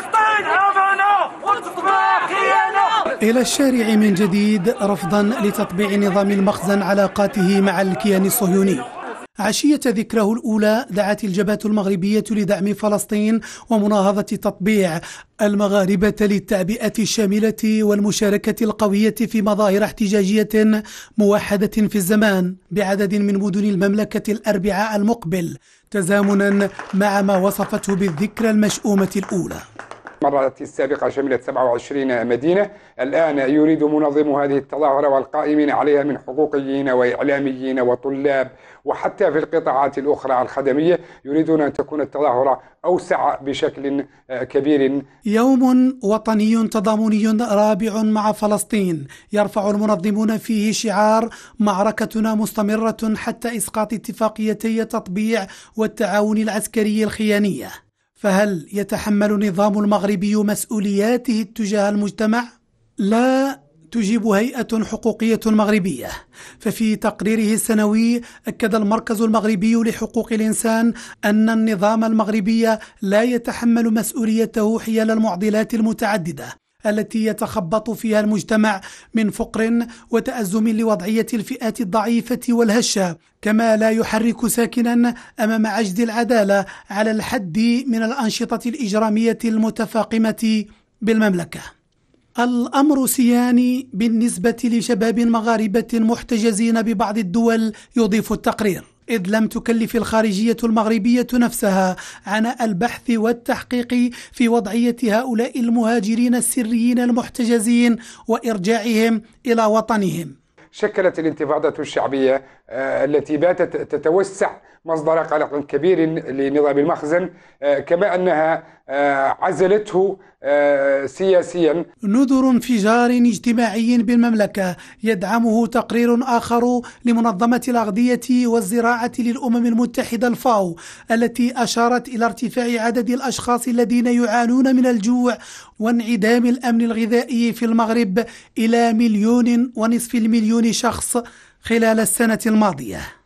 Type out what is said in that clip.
فلسطين خيانة إلى الشارع من جديد رفضا لتطبيع نظام المخزن علاقاته مع الكيان الصهيوني عشية ذكراه الأولى دعت الجبهة المغربية لدعم فلسطين ومناهضة تطبيع المغاربة للتعبئة الشاملة والمشاركة القوية في مظاهر احتجاجية موحدة في الزمان بعدد من مدن المملكة الأربعاء المقبل تزامنا مع ما وصفته بالذكرى المشؤومة الأولى المرات السابقة شملت 27 مدينة الآن يريد منظم هذه التظاهرة والقائمين عليها من حقوقيين وإعلاميين وطلاب وحتى في القطاعات الأخرى الخدمية يريدون أن تكون التظاهرة أوسع بشكل كبير يوم وطني تضامني رابع مع فلسطين يرفع المنظمون فيه شعار معركتنا مستمرة حتى إسقاط اتفاقيتي التطبيع والتعاون العسكري الخيانية فهل يتحمل النظام المغربي مسؤولياته تجاه المجتمع؟ لا تجيب هيئة حقوقية مغربية، ففي تقريره السنوي أكد المركز المغربي لحقوق الإنسان أن النظام المغربي لا يتحمل مسؤوليته حيال المعضلات المتعددة التي يتخبط فيها المجتمع من فقر وتأزم لوضعية الفئات الضعيفة والهشة كما لا يحرك ساكنا أمام عجز العدالة على الحد من الأنشطة الإجرامية المتفاقمة بالمملكة الأمر سياني بالنسبة لشباب مغاربة محتجزين ببعض الدول يضيف التقرير إذ لم تكلف الخارجية المغربية نفسها عناء البحث والتحقيق في وضعية هؤلاء المهاجرين السريين المحتجزين وإرجاعهم إلى وطنهم شكلت الانتفاضة الشعبية آه، التي باتت تتوسع مصدر قلق كبير لنظام المخزن آه، كما أنها آه، عزلته آه، سياسيا نذر انفجار اجتماعي بالمملكة يدعمه تقرير آخر لمنظمة الأغذية والزراعة للأمم المتحدة الفاو التي أشارت إلى ارتفاع عدد الأشخاص الذين يعانون من الجوع وانعدام الأمن الغذائي في المغرب إلى مليون ونصف المليون شخص خلال السنة الماضية